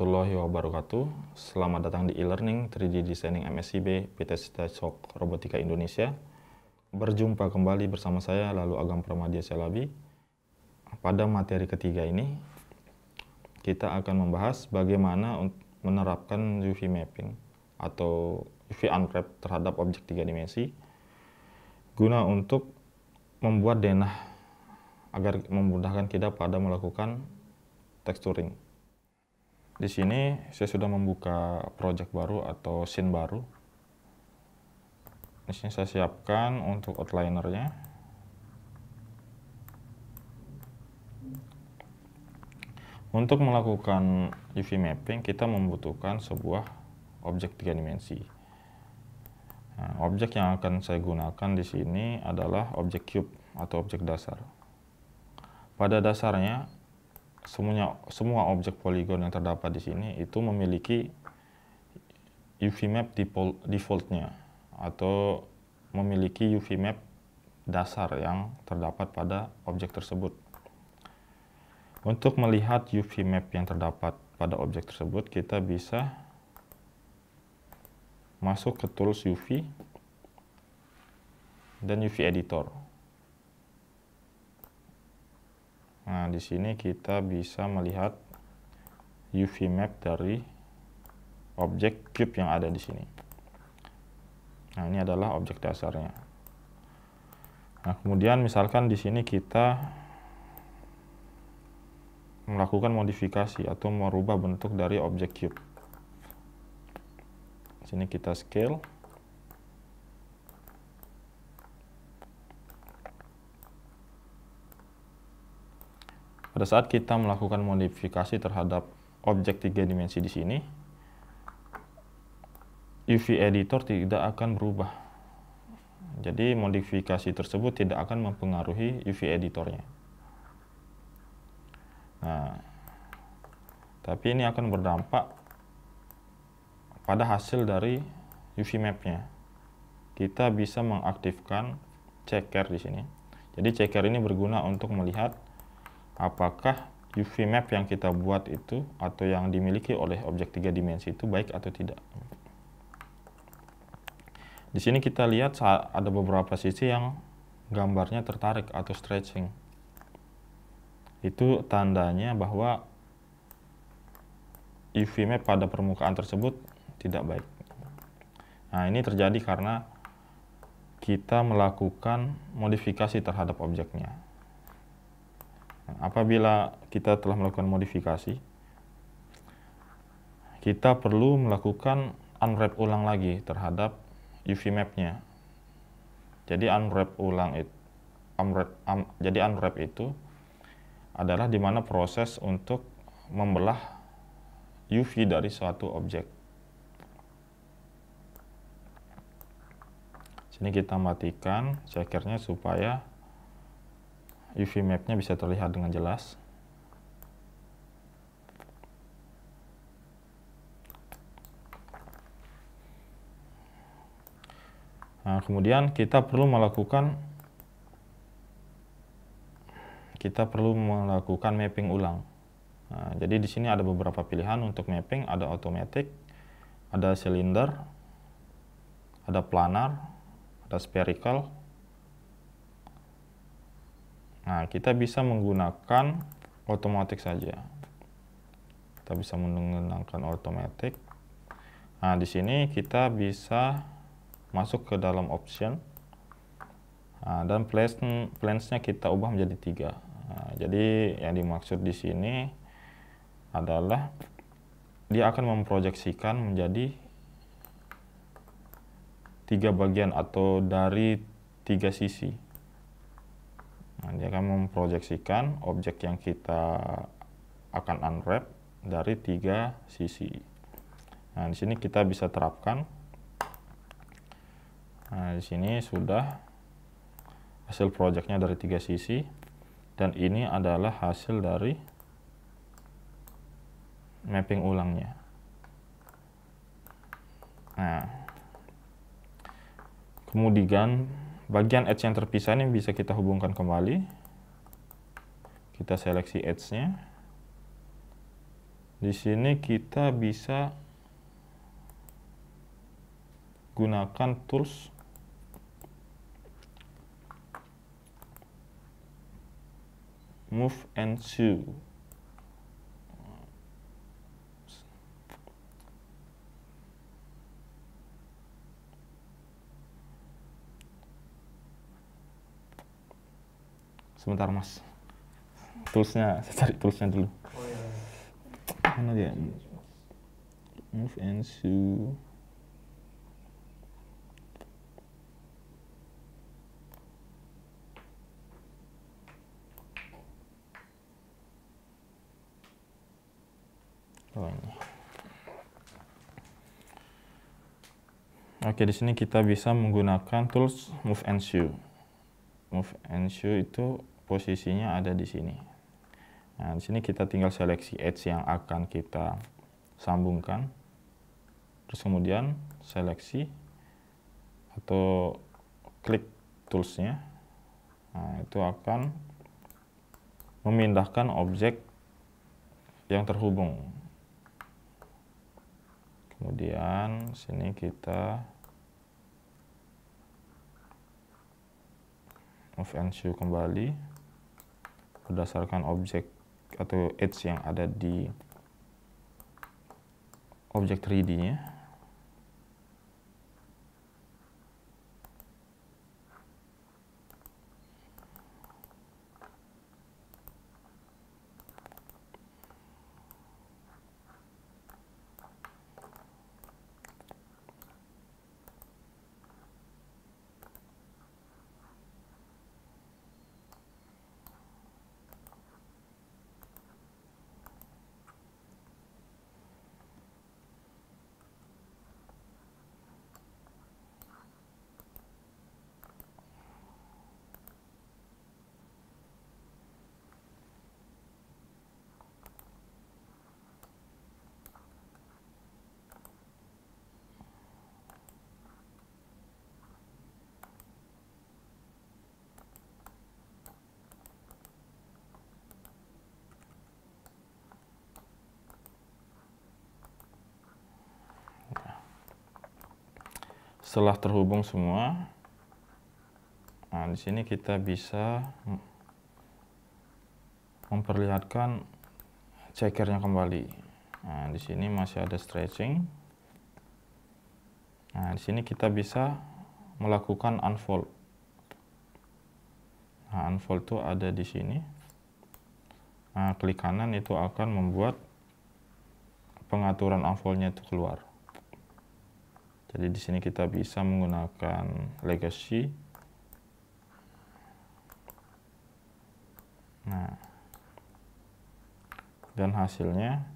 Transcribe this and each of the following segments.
warahmatullahi wabarakatuh. Selamat datang di e-learning 3D Designing MSCB PT Sitachok Robotika Indonesia. Berjumpa kembali bersama saya lalu Agam Pramadya Selabi. Pada materi ketiga ini kita akan membahas bagaimana menerapkan UV mapping atau UV unwrap terhadap objek tiga dimensi guna untuk membuat denah agar memudahkan kita pada melakukan texturing. Di sini saya sudah membuka project baru atau scene baru. Di sini saya siapkan untuk outlinernya. Untuk melakukan UV mapping, kita membutuhkan sebuah objek tiga dimensi. Nah, objek yang akan saya gunakan di sini adalah objek cube atau objek dasar. Pada dasarnya, semuanya semua objek poligon yang terdapat di sini itu memiliki UV map defaultnya atau memiliki UV map dasar yang terdapat pada objek tersebut. Untuk melihat UV map yang terdapat pada objek tersebut, kita bisa masuk ke tools UV dan UV editor. Nah, di sini kita bisa melihat UV map dari objek cube yang ada di sini. Nah, ini adalah objek dasarnya. Nah, kemudian misalkan di sini kita melakukan modifikasi atau merubah bentuk dari objek cube. Di sini kita scale pada saat kita melakukan modifikasi terhadap objek tiga dimensi di sini, UV editor tidak akan berubah. Jadi modifikasi tersebut tidak akan mempengaruhi UV editornya. Nah, tapi ini akan berdampak pada hasil dari UV mapnya. Kita bisa mengaktifkan checker di sini. Jadi checker ini berguna untuk melihat apakah UV map yang kita buat itu atau yang dimiliki oleh objek tiga dimensi itu baik atau tidak. Di sini kita lihat saat ada beberapa sisi yang gambarnya tertarik atau stretching. Itu tandanya bahwa UV map pada permukaan tersebut tidak baik. Nah, ini terjadi karena kita melakukan modifikasi terhadap objeknya apabila kita telah melakukan modifikasi, kita perlu melakukan unwrap ulang lagi terhadap UV map-nya. Jadi unwrap ulang itu, unwrap, um, jadi unwrap itu adalah di mana proses untuk membelah UV dari suatu objek. Sini kita matikan checkernya supaya UV mapnya bisa terlihat dengan jelas nah, kemudian kita perlu melakukan kita perlu melakukan mapping ulang nah, jadi di sini ada beberapa pilihan untuk mapping ada automatic ada silinder ada planar ada spherical Nah, kita bisa menggunakan otomatis saja. Kita bisa menggunakan otomatis. Nah, di sini kita bisa masuk ke dalam option. Nah, dan plans nya kita ubah menjadi tiga. Nah, jadi yang dimaksud di sini adalah dia akan memproyeksikan menjadi tiga bagian atau dari tiga sisi. Nah, dia akan memproyeksikan objek yang kita akan unwrap dari tiga sisi. Nah, di sini kita bisa terapkan. Nah, di sini sudah hasil proyeknya dari tiga sisi dan ini adalah hasil dari mapping ulangnya. Nah, kemudian bagian edge yang terpisah ini bisa kita hubungkan kembali kita seleksi edge-nya di sini kita bisa gunakan tools move and sew. sebentar mas toolsnya saya cari toolsnya dulu oh, iya. iya. mana dia move and sue oh, Oke, di sini kita bisa menggunakan tools move and shoe. Move and shoe itu posisinya ada di sini. Nah, di sini kita tinggal seleksi edge yang akan kita sambungkan. Terus kemudian seleksi atau klik toolsnya. Nah, itu akan memindahkan objek yang terhubung. Kemudian sini kita move and show kembali berdasarkan objek atau edge yang ada di objek 3D-nya setelah terhubung semua nah di sini kita bisa memperlihatkan checkernya kembali nah di sini masih ada stretching nah di sini kita bisa melakukan unfold nah unfold itu ada di sini nah klik kanan itu akan membuat pengaturan unfoldnya itu keluar jadi di sini kita bisa menggunakan legacy. Nah, dan hasilnya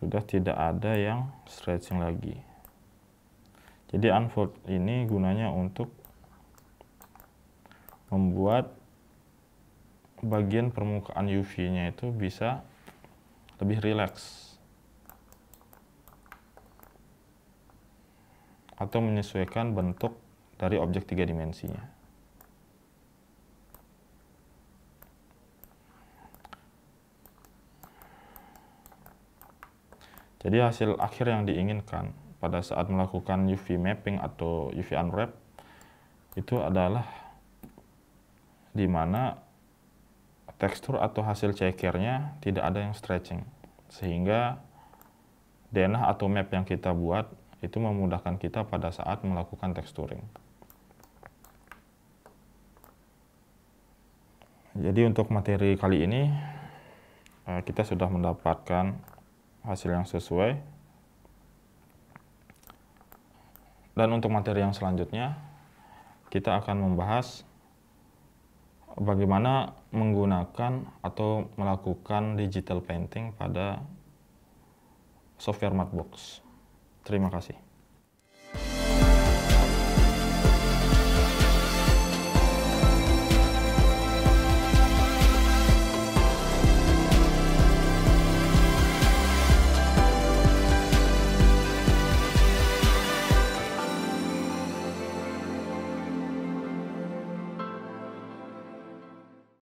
sudah tidak ada yang stretching lagi. Jadi unfold ini gunanya untuk membuat bagian permukaan UV-nya itu bisa lebih rileks atau menyesuaikan bentuk dari objek tiga dimensinya. Jadi hasil akhir yang diinginkan pada saat melakukan UV mapping atau UV unwrap itu adalah di mana tekstur atau hasil cekernya tidak ada yang stretching sehingga denah atau map yang kita buat itu memudahkan kita pada saat melakukan texturing. Jadi untuk materi kali ini eh, kita sudah mendapatkan hasil yang sesuai. Dan untuk materi yang selanjutnya kita akan membahas bagaimana menggunakan atau melakukan digital painting pada software Matbox. Terima kasih.